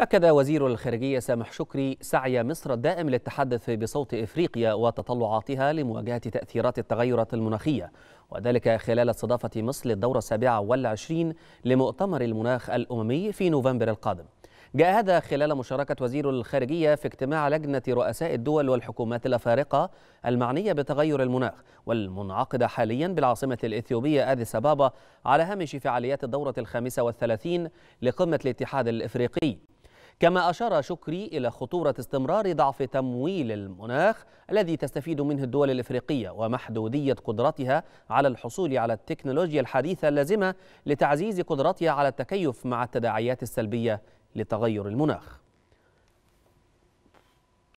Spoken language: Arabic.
أكد وزير الخارجية سامح شكري سعي مصر الدائم للتحدث بصوت إفريقيا وتطلعاتها لمواجهة تأثيرات التغيرات المناخية وذلك خلال استضافة مصر للدورة السابعة والعشرين لمؤتمر المناخ الأممي في نوفمبر القادم جاء هذا خلال مشاركة وزير الخارجية في اجتماع لجنة رؤساء الدول والحكومات الأفارقة المعنية بتغير المناخ والمنعقدة حاليا بالعاصمة الإثيوبية أديس أبابا على هامش فعاليات الدورة الخامسة والثلاثين لقمة الاتحاد الإفريقي كما أشار شكري إلى خطورة استمرار ضعف تمويل المناخ الذي تستفيد منه الدول الإفريقية ومحدودية قدرتها على الحصول على التكنولوجيا الحديثة اللازمة لتعزيز قدرتها على التكيف مع التداعيات السلبية لتغير المناخ